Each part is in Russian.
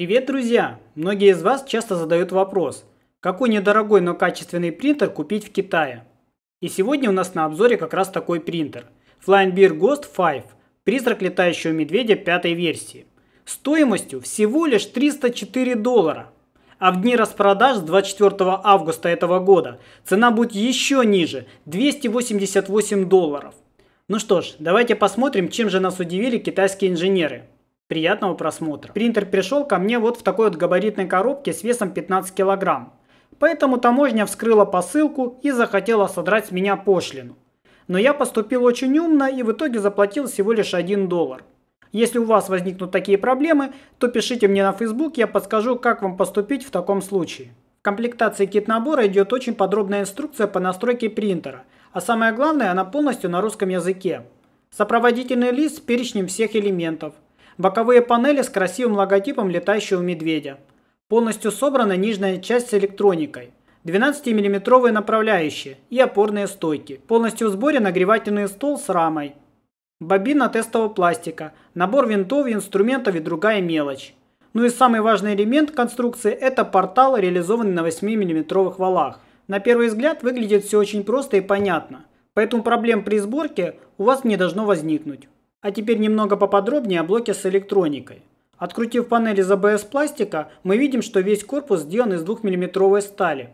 Привет, друзья! Многие из вас часто задают вопрос, какой недорогой, но качественный принтер купить в Китае? И сегодня у нас на обзоре как раз такой принтер. Flying Beer Ghost 5, призрак летающего медведя пятой версии. Стоимостью всего лишь 304 доллара. А в дни распродаж с 24 августа этого года цена будет еще ниже – 288 долларов. Ну что ж, давайте посмотрим, чем же нас удивили китайские инженеры – Приятного просмотра. Принтер пришел ко мне вот в такой вот габаритной коробке с весом 15 килограмм. Поэтому таможня вскрыла посылку и захотела содрать с меня пошлину. Но я поступил очень умно и в итоге заплатил всего лишь 1 доллар. Если у вас возникнут такие проблемы, то пишите мне на Facebook, я подскажу, как вам поступить в таком случае. В комплектации кит-набора идет очень подробная инструкция по настройке принтера, а самое главное, она полностью на русском языке. Сопроводительный лист с перечнем всех элементов – Боковые панели с красивым логотипом летающего медведя. Полностью собрана нижняя часть с электроникой. 12-миллиметровые направляющие и опорные стойки. Полностью в сборе нагревательный стол с рамой. Бобина тестового пластика, набор винтов, инструментов и другая мелочь. Ну и самый важный элемент конструкции – это портал, реализованный на 8-мм валах. На первый взгляд выглядит все очень просто и понятно, поэтому проблем при сборке у вас не должно возникнуть. А теперь немного поподробнее о блоке с электроникой. Открутив панель из ABS пластика, мы видим, что весь корпус сделан из 2-мм стали.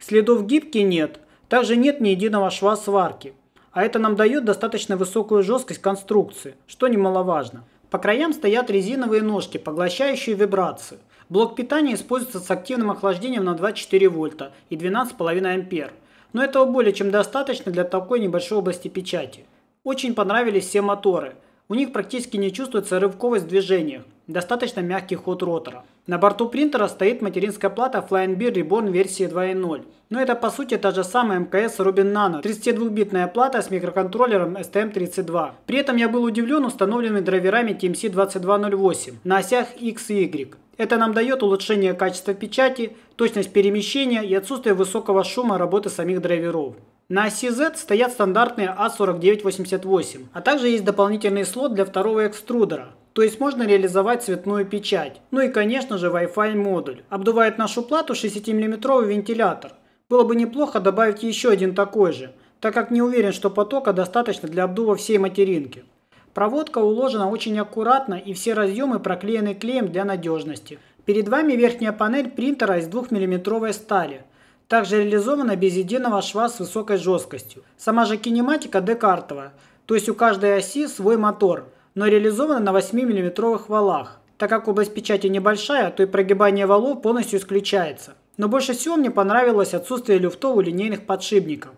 Следов гибки нет, также нет ни единого шва сварки. А это нам дает достаточно высокую жесткость конструкции, что немаловажно. По краям стоят резиновые ножки, поглощающие вибрацию. Блок питания используется с активным охлаждением на 2,4 вольта и 12,5 ампер. Но этого более чем достаточно для такой небольшой области печати. Очень понравились все моторы. У них практически не чувствуется рывковость в движениях, достаточно мягкий ход ротора. На борту принтера стоит материнская плата Flying Beer Reborn версии 2.0. Но это по сути та же самая МКС Robin Nano, 32-битная плата с микроконтроллером STM32. При этом я был удивлен установленными драйверами TMC2208 на осях X и Y. Это нам дает улучшение качества печати, точность перемещения и отсутствие высокого шума работы самих драйверов. На оси Z стоят стандартные A4988, а также есть дополнительный слот для второго экструдера, то есть можно реализовать цветную печать. Ну и конечно же Wi-Fi модуль. Обдувает нашу плату 6 миллиметровый вентилятор. Было бы неплохо добавить еще один такой же, так как не уверен, что потока достаточно для обдува всей материнки. Проводка уложена очень аккуратно и все разъемы проклеены клеем для надежности. Перед вами верхняя панель принтера из 2 мм стали – также реализована без единого шва с высокой жесткостью. Сама же кинематика декартовая, то есть у каждой оси свой мотор, но реализована на 8-мм валах. Так как область печати небольшая, то и прогибание валов полностью исключается. Но больше всего мне понравилось отсутствие люфтов у линейных подшипников.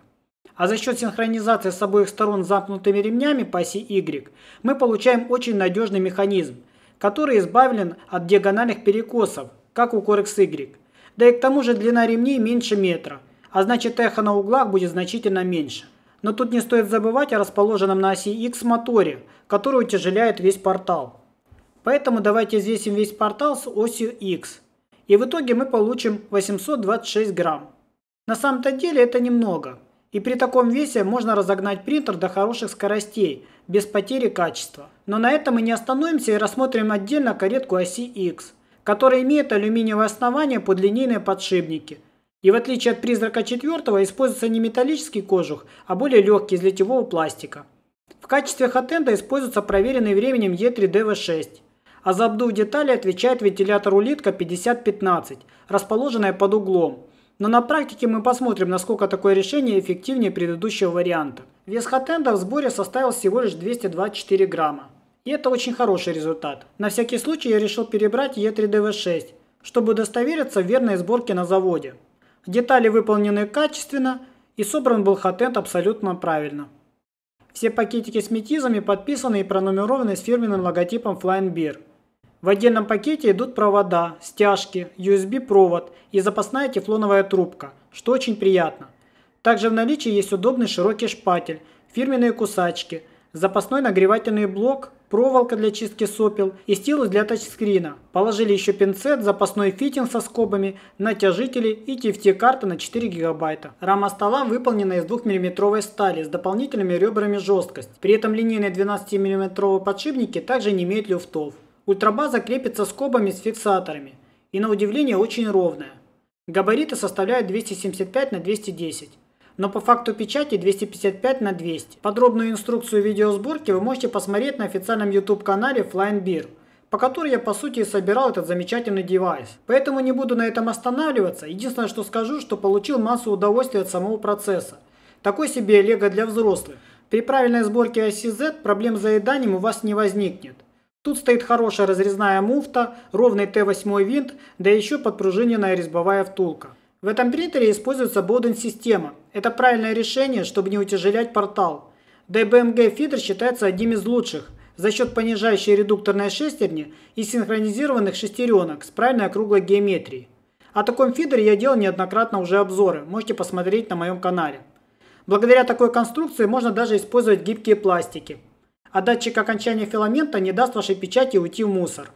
А за счет синхронизации с обоих сторон замкнутыми ремнями по оси Y мы получаем очень надежный механизм, который избавлен от диагональных перекосов, как у Corex Y. Да и к тому же длина ремней меньше метра, а значит эхо на углах будет значительно меньше. Но тут не стоит забывать о расположенном на оси X моторе, который утяжеляет весь портал. Поэтому давайте взвесим весь портал с осью X. И в итоге мы получим 826 грамм. На самом-то деле это немного. И при таком весе можно разогнать принтер до хороших скоростей, без потери качества. Но на этом мы не остановимся и рассмотрим отдельно каретку оси X которая имеет алюминиевое основание под линейные подшипники. И в отличие от призрака четвертого используется не металлический кожух, а более легкий из литьевого пластика. В качестве хотенда используется проверенный временем E3DV6 а за обдув детали отвечает вентилятор улитка 5015, расположенная под углом. Но на практике мы посмотрим, насколько такое решение эффективнее предыдущего варианта. Вес хатенда в сборе составил всего лишь 224 грамма. И это очень хороший результат. На всякий случай я решил перебрать E3DV6, чтобы удостовериться в верной сборке на заводе. Детали выполнены качественно и собран был хатент абсолютно правильно. Все пакетики с метизами подписаны и пронумерованы с фирменным логотипом Flying Beer. В отдельном пакете идут провода, стяжки, USB-провод и запасная тефлоновая трубка, что очень приятно. Также в наличии есть удобный широкий шпатель, фирменные кусачки, запасной нагревательный блок проволока для чистки сопел и стилус для тачскрина. Положили еще пинцет, запасной фитинг со скобами, натяжители и TFT-карта на 4 гигабайта. Рама стола выполнена из 2 миллиметровой стали с дополнительными ребрами жесткость. При этом линейные 12 миллиметровые подшипники также не имеют люфтов. Ультрабаза крепится скобами с фиксаторами и на удивление очень ровная. Габариты составляют 275 на 210 но по факту печати 255 на 200. Подробную инструкцию видеосборки вы можете посмотреть на официальном YouTube канале Flying Beer по которой я по сути собирал этот замечательный девайс. Поэтому не буду на этом останавливаться, единственное что скажу, что получил массу удовольствия от самого процесса. Такой себе лего для взрослых. При правильной сборке оси Z проблем с заеданием у вас не возникнет. Тут стоит хорошая разрезная муфта, ровный Т8 винт, да еще подпружиненная резьбовая втулка. В этом принтере используется боден система Это правильное решение, чтобы не утяжелять портал. DBMG фидер считается одним из лучших за счет понижающей редукторной шестерни и синхронизированных шестеренок с правильной округлой геометрией. О таком фидере я делал неоднократно уже обзоры, можете посмотреть на моем канале. Благодаря такой конструкции можно даже использовать гибкие пластики. А датчик окончания филамента не даст вашей печати уйти в мусор.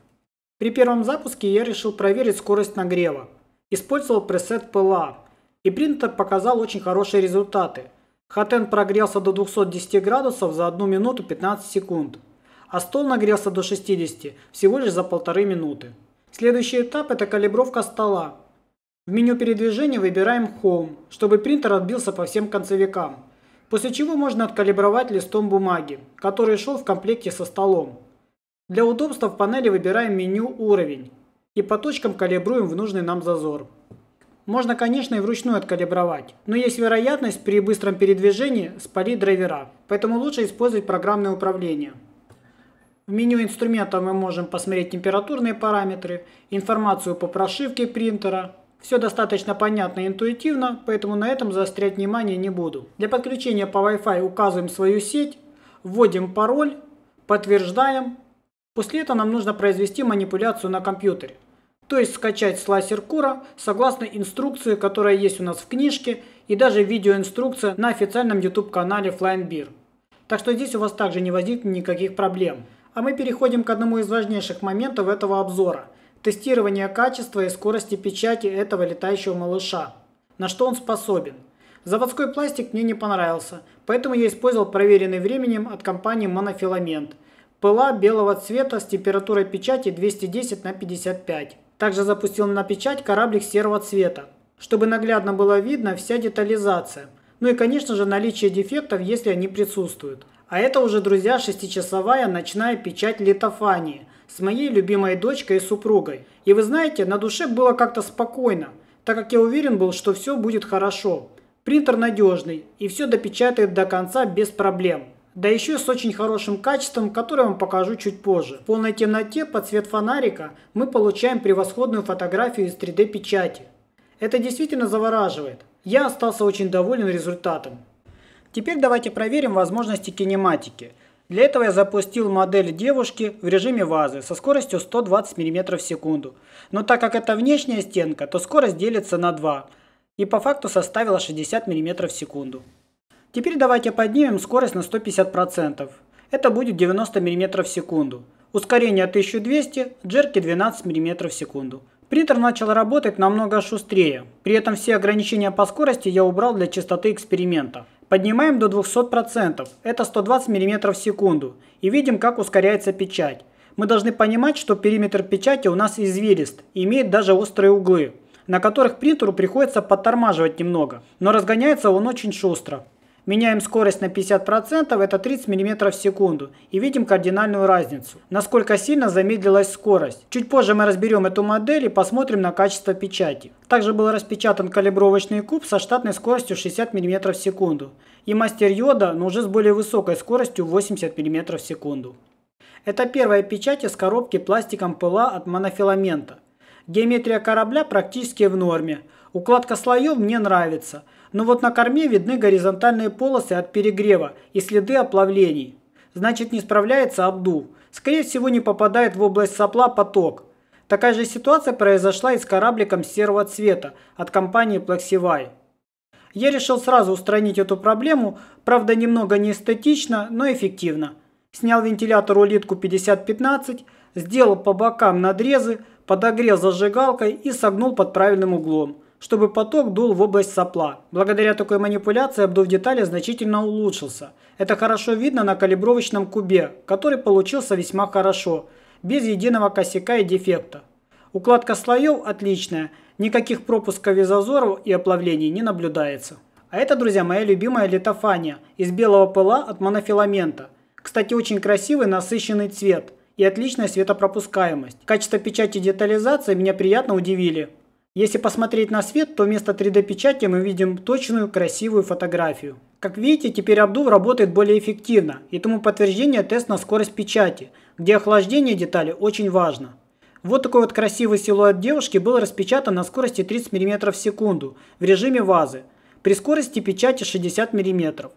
При первом запуске я решил проверить скорость нагрева. Использовал пресет PLA. И принтер показал очень хорошие результаты. Хатен прогрелся до 210 градусов за 1 минуту 15 секунд, а стол нагрелся до 60 всего лишь за полторы минуты. Следующий этап – это калибровка стола. В меню передвижения выбираем Home, чтобы принтер отбился по всем концевикам. После чего можно откалибровать листом бумаги, который шел в комплекте со столом. Для удобства в панели выбираем меню «Уровень» и по точкам калибруем в нужный нам зазор. Можно, конечно, и вручную откалибровать, но есть вероятность при быстром передвижении спалить драйвера, поэтому лучше использовать программное управление. В меню инструмента мы можем посмотреть температурные параметры, информацию по прошивке принтера. Все достаточно понятно и интуитивно, поэтому на этом заострять внимание не буду. Для подключения по Wi-Fi указываем свою сеть, вводим пароль, подтверждаем. После этого нам нужно произвести манипуляцию на компьютере то есть скачать слайсер кура согласно инструкции, которая есть у нас в книжке и даже видеоинструкция на официальном YouTube канале Flying Beer. Так что здесь у вас также не возникнет никаких проблем. А мы переходим к одному из важнейших моментов этого обзора – тестирование качества и скорости печати этого летающего малыша. На что он способен? Заводской пластик мне не понравился, поэтому я использовал проверенный временем от компании MonoFilament Пыла белого цвета с температурой печати 210 на 55. Также запустил на печать кораблик серого цвета, чтобы наглядно было видно вся детализация. Ну и, конечно же, наличие дефектов, если они присутствуют. А это уже, друзья, шестичасовая ночная печать литофании с моей любимой дочкой и супругой. И вы знаете, на душе было как-то спокойно, так как я уверен был, что все будет хорошо. Принтер надежный и все допечатает до конца без проблем да еще с очень хорошим качеством, которое вам покажу чуть позже. В полной темноте под свет фонарика мы получаем превосходную фотографию из 3D печати. Это действительно завораживает. Я остался очень доволен результатом. Теперь давайте проверим возможности кинематики. Для этого я запустил модель девушки в режиме вазы со скоростью 120 мм в секунду. Но так как это внешняя стенка, то скорость делится на 2 и по факту составила 60 мм в секунду. Теперь давайте поднимем скорость на 150%. Это будет 90 мм в секунду. Ускорение 1200, джерки 12 мм в секунду. Принтер начал работать намного шустрее. При этом все ограничения по скорости я убрал для чистоты эксперимента. Поднимаем до 200%, это 120 мм в секунду. И видим, как ускоряется печать. Мы должны понимать, что периметр печати у нас извилист, имеет даже острые углы, на которых принтеру приходится подтормаживать немного. Но разгоняется он очень шустро. Меняем скорость на 50%, это 30 мм в секунду, и видим кардинальную разницу, насколько сильно замедлилась скорость. Чуть позже мы разберем эту модель и посмотрим на качество печати. Также был распечатан калибровочный куб со штатной скоростью 60 мм в секунду, и мастер йода, но уже с более высокой скоростью 80 мм в секунду. Это первая печать из коробки пластиком пыла от монофиламента. Геометрия корабля практически в норме. Укладка слоев мне нравится – но вот на корме видны горизонтальные полосы от перегрева и следы оплавлений. Значит, не справляется обдув. Скорее всего, не попадает в область сопла поток. Такая же ситуация произошла и с корабликом серого цвета от компании Плаксивай. Я решил сразу устранить эту проблему, правда немного неэстетично, но эффективно. Снял вентилятор улитку 5015, сделал по бокам надрезы, подогрел зажигалкой и согнул под правильным углом чтобы поток дул в область сопла. Благодаря такой манипуляции обдув детали значительно улучшился. Это хорошо видно на калибровочном кубе, который получился весьма хорошо, без единого косяка и дефекта. Укладка слоев отличная, никаких пропусков и зазоров и оплавлений не наблюдается. А это, друзья, моя любимая литофания из белого пыла от монофиламента. Кстати, очень красивый насыщенный цвет и отличная светопропускаемость. Качество печати детализации меня приятно удивили. Если посмотреть на свет, то вместо 3D-печати мы видим точную, красивую фотографию. Как видите, теперь обдув работает более эффективно, и тому подтверждение тест на скорость печати, где охлаждение детали очень важно. Вот такой вот красивый силуэт девушки был распечатан на скорости 30 мм в секунду в режиме вазы, при скорости печати 60 мм.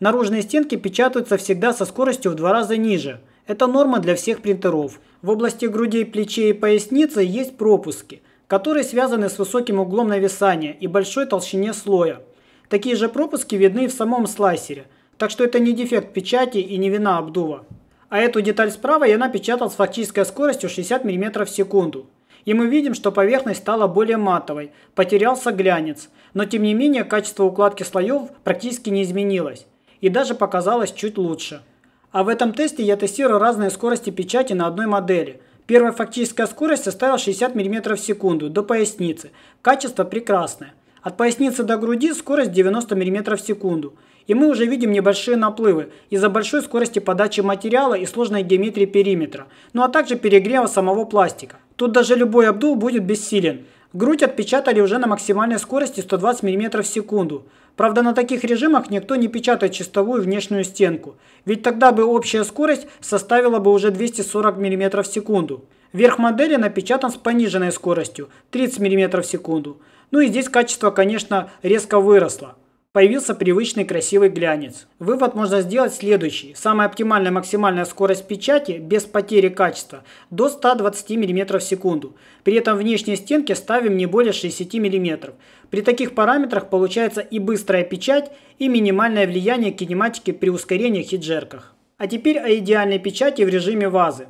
Наружные стенки печатаются всегда со скоростью в два раза ниже. Это норма для всех принтеров. В области грудей, плечей и поясницы есть пропуски – которые связаны с высоким углом нависания и большой толщине слоя. Такие же пропуски видны и в самом слайсере, так что это не дефект печати и не вина обдува. А эту деталь справа я напечатал с фактической скоростью 60 мм в секунду. И мы видим, что поверхность стала более матовой, потерялся глянец, но тем не менее качество укладки слоев практически не изменилось и даже показалось чуть лучше. А в этом тесте я тестирую разные скорости печати на одной модели – Первая фактическая скорость составила 60 мм в секунду до поясницы. Качество прекрасное. От поясницы до груди скорость 90 мм в секунду. И мы уже видим небольшие наплывы из-за большой скорости подачи материала и сложной геометрии периметра, ну а также перегрева самого пластика. Тут даже любой обдул будет бессилен. Грудь отпечатали уже на максимальной скорости 120 мм в секунду. Правда, на таких режимах никто не печатает чистовую внешнюю стенку, ведь тогда бы общая скорость составила бы уже 240 мм в секунду. Верх модели напечатан с пониженной скоростью 30 мм в секунду. Ну и здесь качество, конечно, резко выросло появился привычный красивый глянец. Вывод можно сделать следующий. Самая оптимальная максимальная скорость печати без потери качества до 120 мм в секунду. При этом внешние стенки ставим не более 60 мм. При таких параметрах получается и быстрая печать, и минимальное влияние кинематики при ускорениях и джерках. А теперь о идеальной печати в режиме вазы.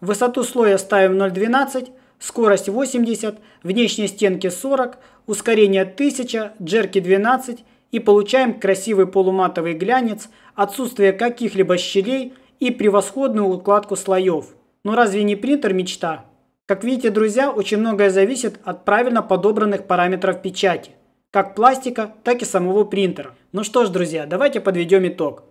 Высоту слоя ставим 0,12 скорость 80, внешние стенки 40, ускорение 1000, джерки 12 и получаем красивый полуматовый глянец, отсутствие каких-либо щелей и превосходную укладку слоев. Но разве не принтер мечта? Как видите, друзья, очень многое зависит от правильно подобранных параметров печати. Как пластика, так и самого принтера. Ну что ж, друзья, давайте подведем итог.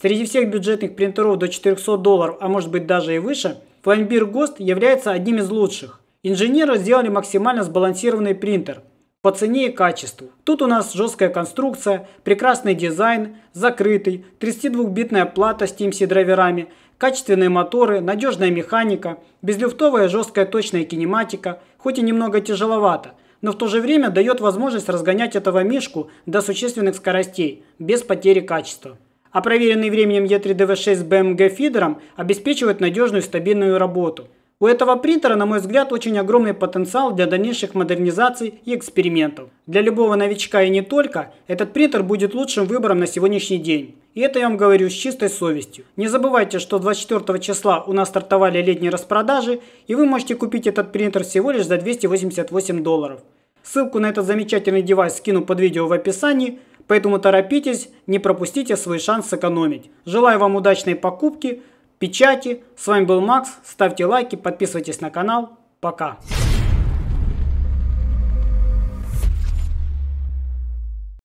Среди всех бюджетных принтеров до 400 долларов, а может быть даже и выше, Flambeer Ghost является одним из лучших. Инженеры сделали максимально сбалансированный принтер – по цене и качеству. Тут у нас жесткая конструкция, прекрасный дизайн, закрытый, 32-битная плата с TMC драйверами, качественные моторы, надежная механика, безлюфтовая жесткая точная кинематика, хоть и немного тяжеловато, но в то же время дает возможность разгонять этого мишку до существенных скоростей, без потери качества. А проверенный временем E3DV6 с BMG фидером обеспечивает надежную стабильную работу. У этого принтера, на мой взгляд, очень огромный потенциал для дальнейших модернизаций и экспериментов. Для любого новичка и не только, этот принтер будет лучшим выбором на сегодняшний день. И это я вам говорю с чистой совестью. Не забывайте, что 24 числа у нас стартовали летние распродажи, и вы можете купить этот принтер всего лишь за 288 долларов. Ссылку на этот замечательный девайс скину под видео в описании, поэтому торопитесь, не пропустите свой шанс сэкономить. Желаю вам удачной покупки, печати. С вами был Макс. Ставьте лайки, подписывайтесь на канал. Пока.